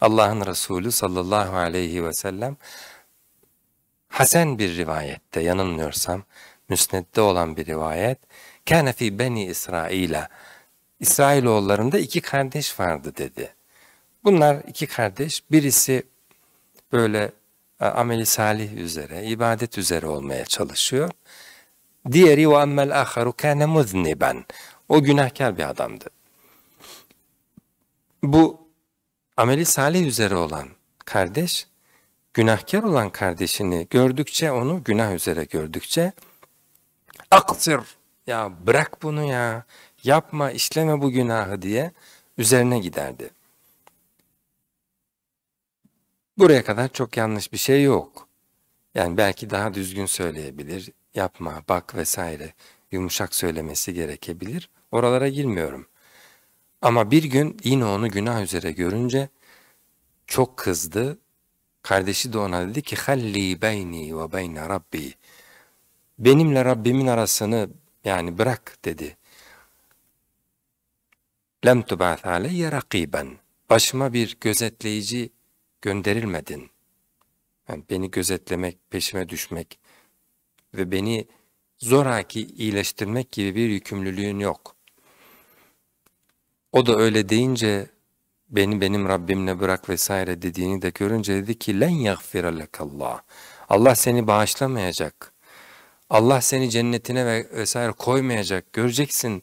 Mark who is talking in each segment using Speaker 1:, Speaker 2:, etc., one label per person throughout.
Speaker 1: Allah'ın Resulü sallallahu aleyhi ve sellem Hasen bir rivayette yanılmıyorsam müsnedde olan bir rivayet kâne fî beni İsrail'e İsrailoğullarında iki kardeş vardı dedi. Bunlar iki kardeş birisi böyle e, ameli salih üzere, ibadet üzere olmaya çalışıyor. Diğeri وَاَمَّا الْآخَرُ كَانَ مُذْنِبًا O günahkar bir adamdı. Bu ameli salih üzere olan kardeş, günahkar olan kardeşini gördükçe onu günah üzere gördükçe aksır ya bırak bunu ya yapma işleme bu günahı diye üzerine giderdi. Buraya kadar çok yanlış bir şey yok. Yani belki daha düzgün söyleyebilir, yapma, bak vesaire yumuşak söylemesi gerekebilir. Oralara girmiyorum. Ama bir gün yine onu günah üzere görünce çok kızdı. Kardeşi de ona dedi ki halli beyni ve beyne rabbi. Benimle Rabbimin arasını yani bırak dedi. Lem tub'at aleyye rakiben. Başıma bir gözetleyici gönderilmedin. Yani beni gözetlemek, peşime düşmek ve beni zoraki iyileştirmek gibi bir yükümlülüğün yok. O da öyle deyince beni benim Rabbimle bırak vesaire dediğini de görünce dedi ki len yagfire Allah. Allah seni bağışlamayacak. Allah seni cennetine ve vesaire koymayacak. Göreceksin.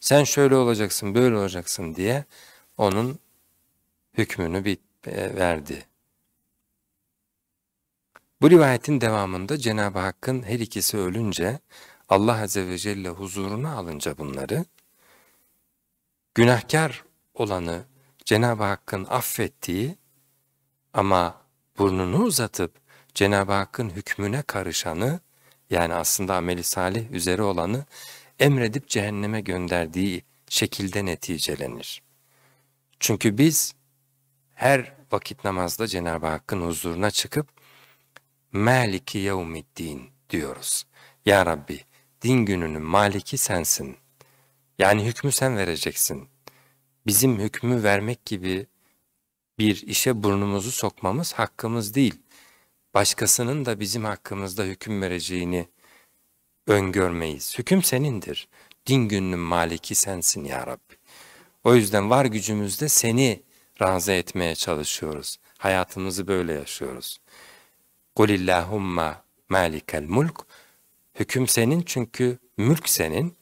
Speaker 1: Sen şöyle olacaksın, böyle olacaksın diye onun hükmünü bir e, verdi. Bu rivayetin devamında Cenab-ı Hakk'ın her ikisi ölünce Allah Azze ve Celle huzuruna alınca bunları günahkar olanı Cenab-ı Hakk'ın affettiği ama burnunu uzatıp Cenab-ı Hakk'ın hükmüne karışanı yani aslında ameli salih üzere olanı emredip cehenneme gönderdiği şekilde neticelenir. Çünkü biz her vakit namazda Cenab-ı Hakk'ın huzuruna çıkıp Maliki yevmiddin diyoruz. Ya Rabbi din gününün maliki sensin. Yani hükmü sen vereceksin. Bizim hükmü vermek gibi bir işe burnumuzu sokmamız hakkımız değil. Başkasının da bizim hakkımızda hüküm vereceğini öngörmeyiz. Hüküm senindir. Din gününün maliki sensin ya Rabbi. O yüzden var gücümüzde seni razı etmeye çalışıyoruz. Hayatımızı böyle yaşıyoruz. Kulillahumma malikel mulk. Hüküm senin çünkü mülk senin.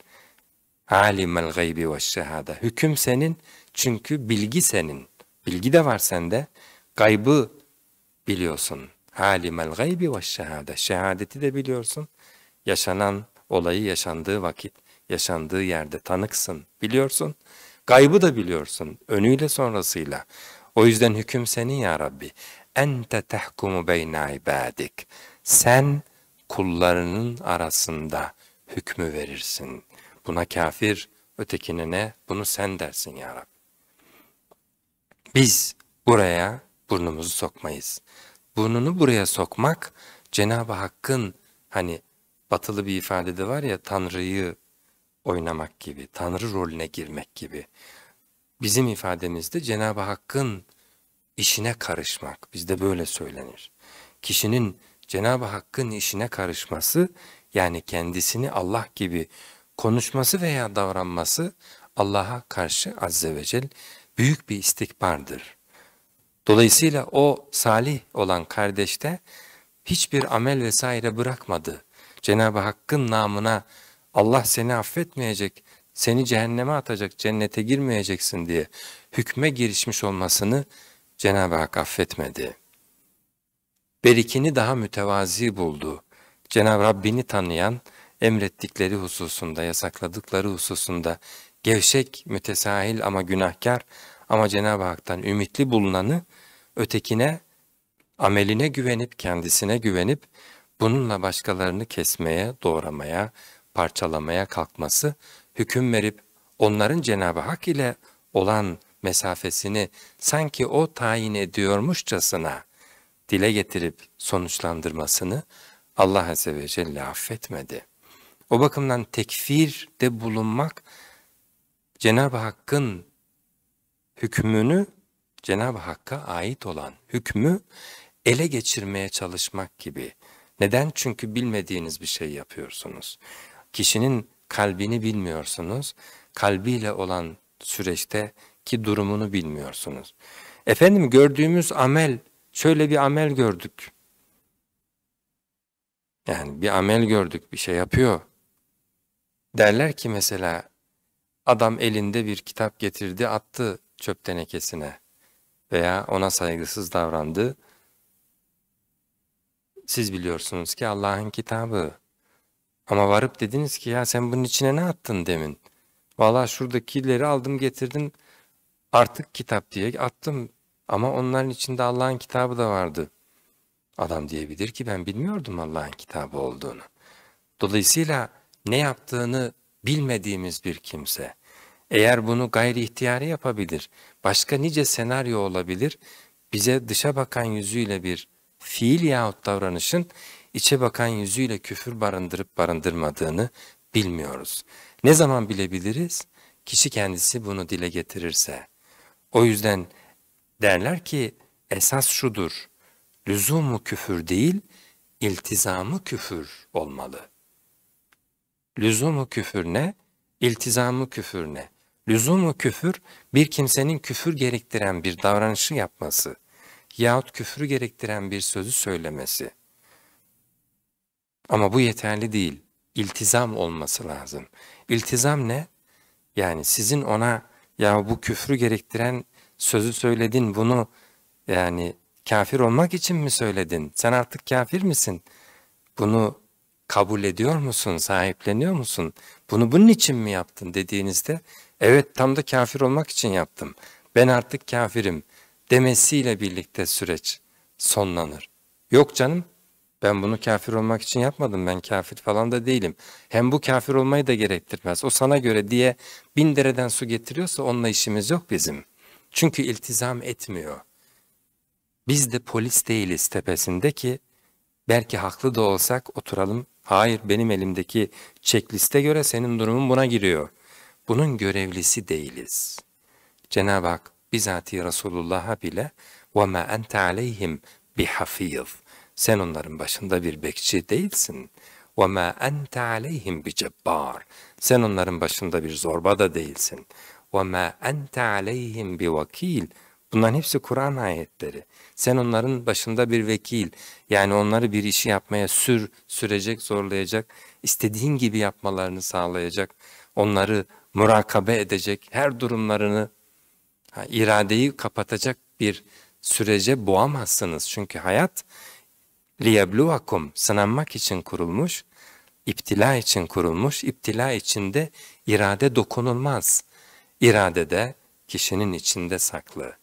Speaker 1: Alimel gaybi ve şehada. Hüküm senin çünkü bilgi senin. Bilgi de var sende. Gaybı biliyorsun. Alimel gaybi ve şehada. Şehadeti de biliyorsun. Yaşanan olayı yaşandığı vakit, yaşandığı yerde tanıksın, biliyorsun. Gaybı da biliyorsun, önüyle sonrasıyla. O yüzden hüküm senin ya Rabbi. Ente tehkumu beyne ibadik. Sen kullarının arasında hükmü verirsin buna kafir, ötekine ne bunu sen dersin ya Rabbi. Biz buraya burnumuzu sokmayız. Burnunu buraya sokmak Cenab-ı Hakk'ın hani batılı bir ifadede var ya Tanrı'yı oynamak gibi, Tanrı rolüne girmek gibi. Bizim ifademizde Cenab-ı Hakk'ın işine karışmak, bizde böyle söylenir. Kişinin Cenab-ı Hakk'ın işine karışması yani kendisini Allah gibi konuşması veya davranması Allah'a karşı azze ve cel büyük bir istikbardır. Dolayısıyla o salih olan kardeşte hiçbir amel vesaire bırakmadı. Cenab-ı Hakk'ın namına Allah seni affetmeyecek, seni cehenneme atacak, cennete girmeyeceksin diye hükme girişmiş olmasını Cenab-ı Hak affetmedi. Berikini daha mütevazi buldu. Cenab-ı Rabbini tanıyan, emrettikleri hususunda, yasakladıkları hususunda gevşek, mütesahil ama günahkar ama Cenab-ı Hak'tan ümitli bulunanı ötekine, ameline güvenip, kendisine güvenip bununla başkalarını kesmeye, doğramaya, parçalamaya kalkması, hüküm verip onların Cenab-ı Hak ile olan mesafesini sanki o tayin ediyormuşçasına dile getirip sonuçlandırmasını Allah Azze ve Celle affetmedi.'' O bakımdan tekfir de bulunmak Cenab-ı Hakk'ın hükmünü, Cenab-ı Hakk'a ait olan hükmü ele geçirmeye çalışmak gibi. Neden? Çünkü bilmediğiniz bir şey yapıyorsunuz. Kişinin kalbini bilmiyorsunuz, kalbiyle olan süreçte ki durumunu bilmiyorsunuz. Efendim gördüğümüz amel, şöyle bir amel gördük. Yani bir amel gördük, bir şey yapıyor. Derler ki mesela, adam elinde bir kitap getirdi, attı çöp tenekesine veya ona saygısız davrandı. Siz biliyorsunuz ki Allah'ın kitabı. Ama varıp dediniz ki ya sen bunun içine ne attın demin? Vallahi şuradakileri aldım getirdim artık kitap diye attım ama onların içinde Allah'ın kitabı da vardı. Adam diyebilir ki ben bilmiyordum Allah'ın kitabı olduğunu. Dolayısıyla ne yaptığını bilmediğimiz bir kimse. Eğer bunu gayri ihtiyarı yapabilir, başka nice senaryo olabilir, bize dışa bakan yüzüyle bir fiil yahut davranışın içe bakan yüzüyle küfür barındırıp barındırmadığını bilmiyoruz. Ne zaman bilebiliriz? Kişi kendisi bunu dile getirirse. O yüzden derler ki esas şudur, lüzumu küfür değil, iltizamı küfür olmalı.'' lüzumu küfür ne? İltizamı küfür ne? Lüzumu küfür bir kimsenin küfür gerektiren bir davranışı yapması yahut küfürü gerektiren bir sözü söylemesi. Ama bu yeterli değil. İltizam olması lazım. İltizam ne? Yani sizin ona ya bu küfrü gerektiren sözü söyledin bunu yani kafir olmak için mi söyledin? Sen artık kafir misin? Bunu kabul ediyor musun, sahipleniyor musun? Bunu bunun için mi yaptın dediğinizde evet tam da kafir olmak için yaptım. Ben artık kafirim demesiyle birlikte süreç sonlanır. Yok canım ben bunu kafir olmak için yapmadım ben kafir falan da değilim. Hem bu kafir olmayı da gerektirmez o sana göre diye bin dereden su getiriyorsa onunla işimiz yok bizim. Çünkü iltizam etmiyor. Biz de polis değiliz tepesinde ki belki haklı da olsak oturalım Hayır benim elimdeki çekliste göre senin durumun buna giriyor. Bunun görevlisi değiliz. Cenab-ı Hak bizatihi Resulullah'a bile وَمَا أَنْتَ عَلَيْهِمْ بِحَفِيظ Sen onların başında bir bekçi değilsin. وَمَا أَنْتَ عَلَيْهِمْ بِجَبَّارٍ Sen onların başında bir zorba da değilsin. وَمَا أَنْتَ عَلَيْهِمْ بِوَكِيلٍ Bunların hepsi Kur'an ayetleri. Sen onların başında bir vekil, yani onları bir işi yapmaya sür, sürecek, zorlayacak, istediğin gibi yapmalarını sağlayacak, onları murakabe edecek, her durumlarını iradeyi kapatacak bir sürece boğamazsınız. Çünkü hayat liyebluvakum sınanmak için kurulmuş, iptila için kurulmuş, iptila içinde irade dokunulmaz. İradede kişinin içinde saklı.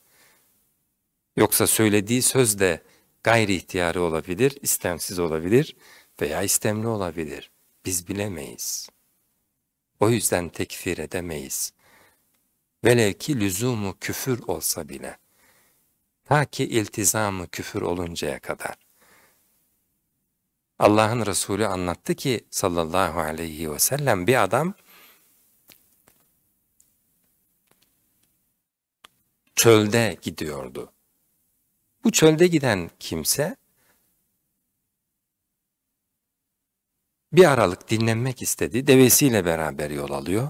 Speaker 1: Yoksa söylediği söz de gayri ihtiyarı olabilir, istemsiz olabilir veya istemli olabilir. Biz bilemeyiz. O yüzden tekfir edemeyiz. Velev ki lüzumu küfür olsa bile. Ta ki iltizamı küfür oluncaya kadar. Allah'ın Resulü anlattı ki sallallahu aleyhi ve sellem bir adam çölde gidiyordu. Bu çölde giden kimse bir aralık dinlenmek istedi. Devesiyle beraber yol alıyor.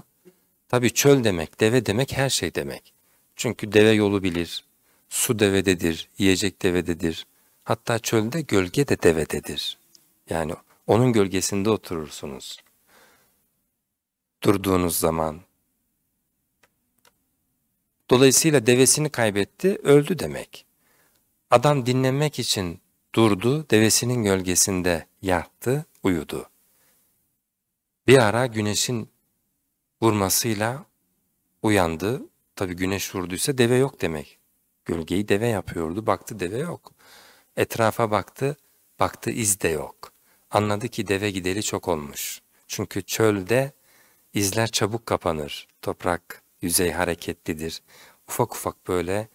Speaker 1: Tabi çöl demek, deve demek her şey demek. Çünkü deve yolu bilir. Su devededir, yiyecek devededir. Hatta çölde gölge de devededir. Yani onun gölgesinde oturursunuz. Durduğunuz zaman. Dolayısıyla devesini kaybetti, öldü demek. Adam dinlemek için durdu, devesinin gölgesinde yattı, uyudu. Bir ara güneşin vurmasıyla uyandı. Tabii güneş vurduysa deve yok demek. Gölgeyi deve yapıyordu, baktı deve yok. Etrafa baktı, baktı iz de yok. Anladı ki deve gideri çok olmuş. Çünkü çölde izler çabuk kapanır, toprak yüzey hareketlidir. Ufak ufak böyle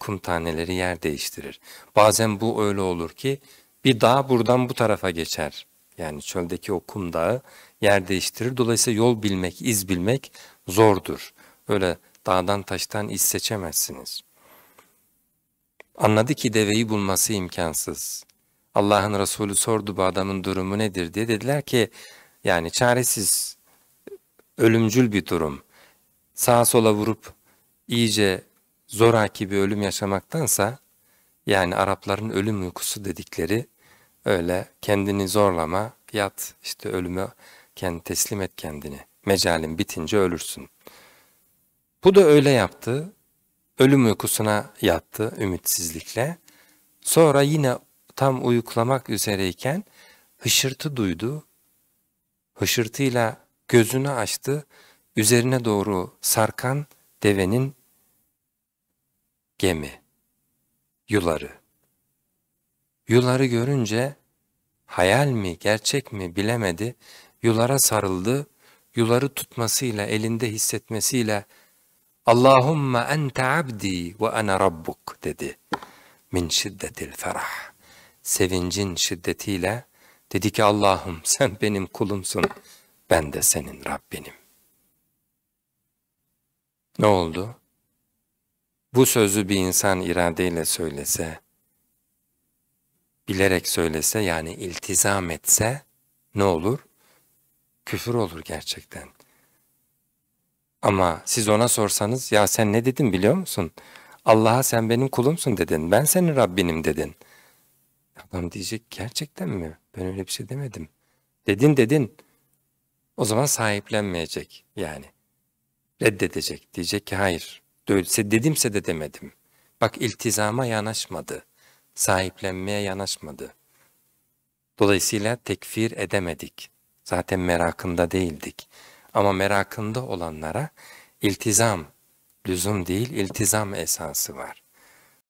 Speaker 1: kum taneleri yer değiştirir. Bazen bu öyle olur ki bir dağ buradan bu tarafa geçer. Yani çöldeki o kum dağı yer değiştirir. Dolayısıyla yol bilmek, iz bilmek zordur. Öyle dağdan taştan iz seçemezsiniz. Anladı ki deveyi bulması imkansız. Allah'ın Resulü sordu bu adamın durumu nedir diye dediler ki yani çaresiz, ölümcül bir durum. Sağa sola vurup iyice zoraki bir ölüm yaşamaktansa yani Arapların ölüm uykusu dedikleri öyle kendini zorlama, yat işte ölüme kendi teslim et kendini. Mecalin bitince ölürsün. Bu da öyle yaptı. Ölüm uykusuna yattı ümitsizlikle. Sonra yine tam uyuklamak üzereyken hışırtı duydu. Hışırtıyla gözünü açtı. Üzerine doğru sarkan devenin gemi, yuları. Yuları görünce hayal mi gerçek mi bilemedi, yulara sarıldı, yuları tutmasıyla, elinde hissetmesiyle Allahümme ente abdi ve ana rabbuk dedi. Min şiddetil ferah. Sevincin şiddetiyle dedi ki Allah'ım sen benim kulumsun, ben de senin Rabbinim. Ne oldu? Bu sözü bir insan iradeyle söylese, bilerek söylese yani iltizam etse ne olur? Küfür olur gerçekten. Ama siz ona sorsanız, ya sen ne dedin biliyor musun? Allah'a sen benim kulumsun dedin, ben senin Rabbinim dedin. Adam diyecek, gerçekten mi? Ben öyle bir şey demedim. Dedin dedin. O zaman sahiplenmeyecek yani. Reddedecek. Diyecek ki hayır dedimse de demedim. Bak iltizama yanaşmadı. Sahiplenmeye yanaşmadı. Dolayısıyla tekfir edemedik. Zaten merakında değildik. Ama merakında olanlara iltizam, lüzum değil iltizam esası var.